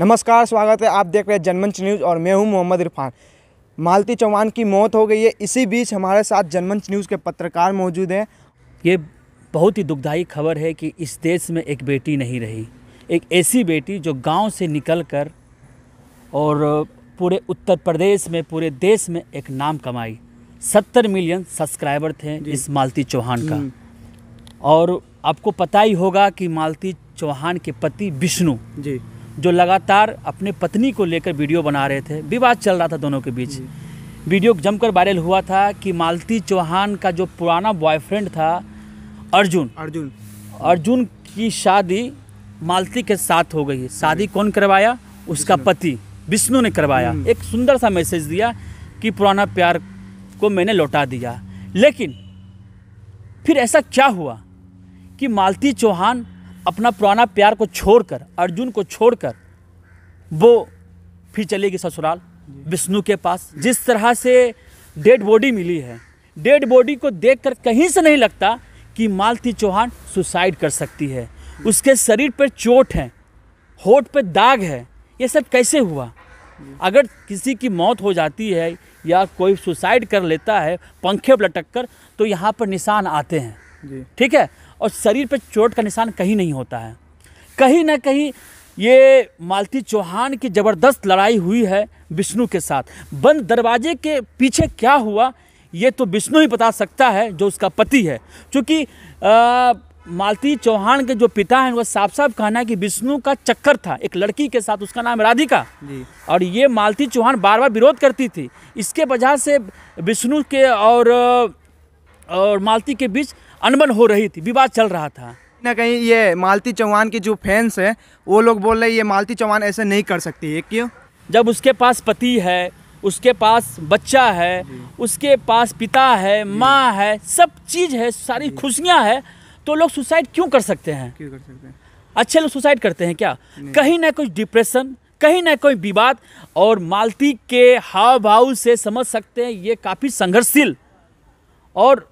नमस्कार स्वागत है आप देख रहे हैं जनमंच न्यूज़ और मैं हूं मोहम्मद इरफान मालती चौहान की मौत हो गई है इसी बीच हमारे साथ जनमंच न्यूज़ के पत्रकार मौजूद हैं ये बहुत ही दुखदायी खबर है कि इस देश में एक बेटी नहीं रही एक ऐसी बेटी जो गांव से निकल कर और पूरे उत्तर प्रदेश में पूरे देश में एक नाम कमाई सत्तर मिलियन सब्सक्राइबर थे इस मालती चौहान का हम्म। और आपको पता ही होगा कि मालती चौहान के पति विष्णु जी जो लगातार अपने पत्नी को लेकर वीडियो बना रहे थे विवाद चल रहा था दोनों के बीच वीडियो जमकर वायरल हुआ था कि मालती चौहान का जो पुराना बॉयफ्रेंड था अर्जुन अर्जुन अर्जुन की शादी मालती के साथ हो गई शादी कौन करवाया उसका पति विष्णु ने करवाया हम्म। एक सुंदर सा मैसेज दिया कि पुराना प्यार को मैंने लौटा दिया लेकिन फिर ऐसा क्या हुआ कि मालती चौहान अपना पुराना प्यार को छोड़कर अर्जुन को छोड़कर वो फिर चलेगी ससुराल विष्णु के पास जिस तरह से डेड बॉडी मिली है डेड बॉडी को देखकर कहीं से नहीं लगता कि मालती चौहान सुसाइड कर सकती है उसके शरीर पर चोट है होठ पर दाग है ये सब कैसे हुआ अगर किसी की मौत हो जाती है या कोई सुसाइड कर लेता है पंखे पर लटक कर तो यहाँ पर निशान आते हैं ठीक है और शरीर पर चोट का निशान कहीं नहीं होता है कहीं ना कहीं ये मालती चौहान की ज़बरदस्त लड़ाई हुई है विष्णु के साथ बंद दरवाजे के पीछे क्या हुआ ये तो विष्णु ही बता सकता है जो उसका पति है क्योंकि मालती चौहान के जो पिता हैं वो साफ साफ कहना है कि विष्णु का चक्कर था एक लड़की के साथ उसका नाम राधिका जी और ये मालती चौहान बार बार विरोध करती थी इसके वजह से विष्णु के और और मालती के बीच अनबन हो रही थी विवाद चल रहा था ना कहीं ये मालती चौहान की जो फैंस हैं वो लोग बोल रहे ये मालती चौहान ऐसे नहीं कर सकती है क्यों जब उसके पास पति है उसके पास बच्चा है उसके पास पिता है माँ है सब चीज़ है सारी खुशियाँ है तो लोग सुसाइड क्यों कर सकते हैं क्यों कर सकते हैं अच्छे लोग सुसाइड करते हैं क्या कहीं ना कुछ डिप्रेशन कहीं ना कोई विवाद और मालती के हाव भाव से समझ सकते हैं ये काफ़ी संघर्षशील और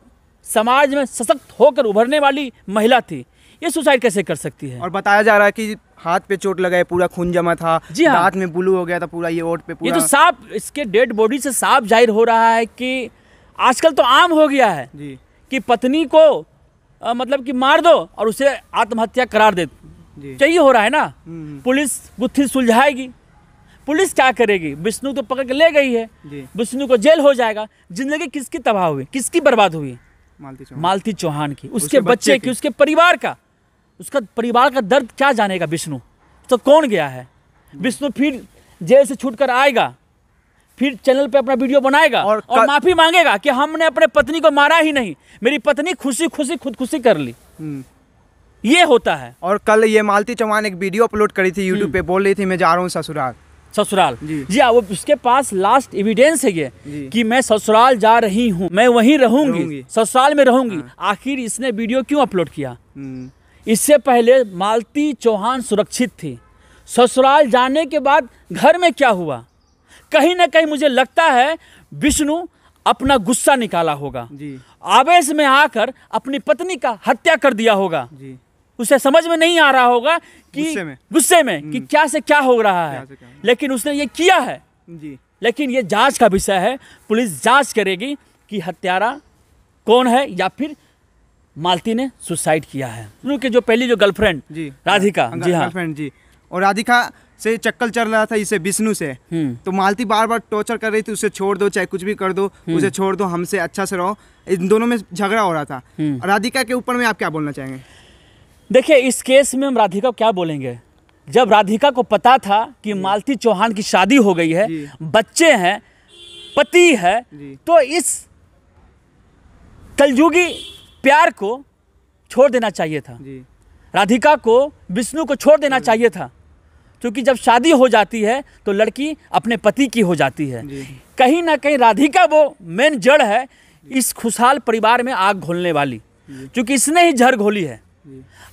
समाज में सशक्त होकर उभरने वाली महिला थी ये सुसाइड कैसे कर सकती है और बताया जा रहा है कि हाथ पे चोट लगाए पूरा खून जमा था जी हाँ हाथ में ब्लू हो गया था पूरा ये ओट पे पूरा ये तो साफ इसके डेड बॉडी से साफ जाहिर हो रहा है कि आजकल तो आम हो गया है जी कि पत्नी को आ, मतलब कि मार दो और उसे आत्महत्या करार दे चाहिए हो रहा है ना हम्म, हम्म। पुलिस गुत्थी सुलझाएगी पुलिस क्या करेगी विष्णु तो पकड़ के ले गई है विष्णु को जेल हो जाएगा जिंदगी किसकी तबाह हुई किसकी बर्बाद हुई मालती चौहान मालती चौहान की उसके, उसके बच्चे, की उसके परिवार का उसका परिवार का दर्द क्या जानेगा विष्णु तो कौन गया है हम्म। विष्णु फिर जेल से छूट कर आएगा फिर चैनल पे अपना वीडियो बनाएगा और, और माफी मांगेगा कि हमने अपने पत्नी को मारा ही नहीं मेरी पत्नी खुशी खुशी खुदकुशी कर ली हम्म। ये होता है और कल ये मालती चौहान एक वीडियो अपलोड करी थी यूट्यूब हम्म। पे बोल रही थी मैं जा रहा हूँ ससुराल ससुराल जी हाँ वो उसके पास लास्ट एविडेंस है ये कि मैं ससुराल जा रही हूँ मैं वहीं रहूंगी ससुराल में रहूंगी हाँ। आखिर इसने वीडियो क्यों अपलोड किया हम्म। इससे पहले मालती चौहान सुरक्षित थी ससुराल जाने के बाद घर में क्या हुआ कहीं ना कहीं मुझे लगता है विष्णु अपना गुस्सा निकाला होगा जी। आवेश में आकर अपनी पत्नी का हत्या कर दिया होगा जी। उसे समझ में नहीं आ रहा होगा कि गुस्से में, में कि हम्म। क्या से क्या हो रहा है है। लेकिन उसने ये किया है जी लेकिन ये जांच का विषय है पुलिस जांच करेगी कि हत्यारा कौन है या फिर मालती ने सुसाइड किया है उनके जो पहली जो गर्लफ्रेंड जी राधिका हाँ, जी हाँ गर्लफ्रेंड जी और राधिका से चक्कर चल रहा था इसे विष्णु से हम्म। तो मालती बार बार टॉर्चर कर रही थी उसे छोड़ दो चाहे कुछ भी कर दो हम्म। उसे छोड़ दो हमसे अच्छा से रहो इन दोनों में झगड़ा हो रहा था राधिका के ऊपर में आप क्या बोलना चाहेंगे देखिए इस केस में हम राधिका को क्या बोलेंगे जब राधिका को पता था कि मालती चौहान की शादी हो गई है बच्चे हैं पति है तो इस कलयुगी प्यार को छोड़ देना चाहिए था राधिका को विष्णु को छोड़ देना चाहिए था क्योंकि जब शादी हो जाती है तो लड़की अपने पति की हो जाती है कहीं ना कहीं राधिका वो मेन जड़ है इस खुशहाल परिवार में आग घोलने वाली क्योंकि इसने ही जड़ घोली है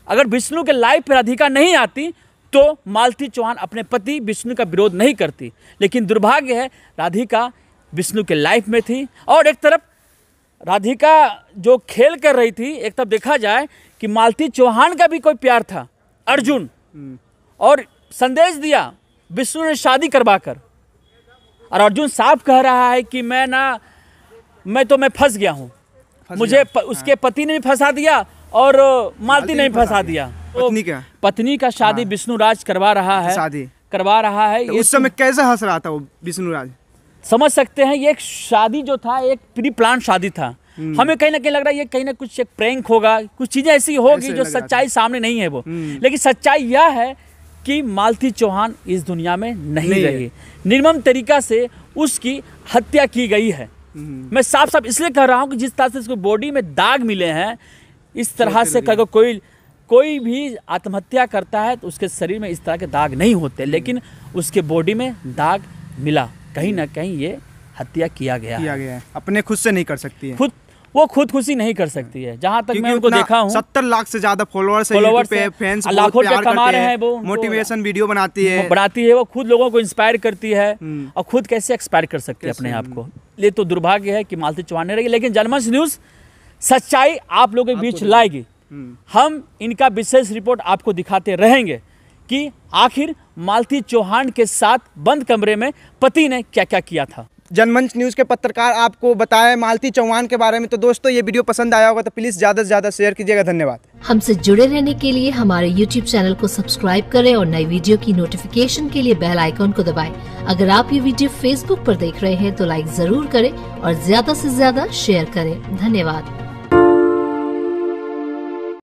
अगर विष्णु के लाइफ पर राधिका नहीं आती तो मालती चौहान अपने पति विष्णु का विरोध नहीं करती लेकिन दुर्भाग्य है राधिका विष्णु के लाइफ में थी और एक तरफ राधिका जो खेल कर रही थी एक तरफ देखा जाए कि मालती चौहान का भी कोई प्यार था अर्जुन और संदेश दिया विष्णु ने शादी करवा कर और अर्जुन साफ कह रहा है कि मैं ना मैं तो मैं फंस गया हूँ मुझे प, उसके हाँ। पति ने भी फंसा दिया और मालती नहीं फंसा दिया तो पत्नी का पत्नी का शादी विष्णु हाँ। राज करवा रहा है शादी करवा रहा है तो उस समय कैसे हंस रहा था वो विष्णु राज समझ सकते हैं ये एक शादी जो था एक प्री प्लान शादी था हम्म। हमें कहीं ना कहीं लग रहा है ये कहीं ना कुछ एक प्रैंक होगा कुछ चीजें ऐसी होगी जो सच्चाई सामने नहीं है वो हम्म। लेकिन सच्चाई यह है कि मालती चौहान इस दुनिया में नहीं, नहीं रही निर्मम तरीका से उसकी हत्या की गई है हम्म। मैं साफ साफ इसलिए कह रहा हूँ कि जिस तरह से उसको बॉडी में दाग मिले हैं इस तरह से अगर कोई कोई भी आत्महत्या करता है तो उसके शरीर में इस तरह के दाग नहीं होते लेकिन उसके बॉडी में दाग मिला कहीं ना कहीं ये हत्या किया गया किया गया है अपने खुद से नहीं कर सकती है खुद वो खुदकुशी नहीं कर सकती है जहाँ तक मैं उनको देखा हूँ सत्तर लाख से ज्यादा फॉलोअर्स फॉलोअर्स फैंस लाखों रुपए कमा रहे हैं वो मोटिवेशन वीडियो बनाती है बनाती है वो खुद लोगों को इंस्पायर करती है हम्म। और खुद कैसे एक्सपायर कर सकती है अपने आप को हम्म। ये तो दुर्भाग्य है कि मालती चौहान ने रही लेकिन जनमंच न्यूज़ सच्चाई आप लोगों के बीच लाएगी हम्म। हम इनका विशेष रिपोर्ट आपको दिखाते रहेंगे कि आखिर मालती चौहान के साथ बंद कमरे में पति ने क्या क्या किया था जनमंच न्यूज़ के पत्रकार आपको बताया मालती चौहान के बारे में तो दोस्तों ये वीडियो पसंद आया होगा तो प्लीज़ ज़्यादा से ज़्यादा शेयर कीजिएगा धन्यवाद हमसे जुड़े रहने के लिए हमारे YouTube चैनल को सब्सक्राइब करें और नई वीडियो की नोटिफिकेशन के लिए बेल आइकॉन को दबाएं। अगर आप ये वीडियो Facebook पर देख रहे हैं तो लाइक जरूर करें और ज्यादा ऐसी ज्यादा शेयर करें धन्यवाद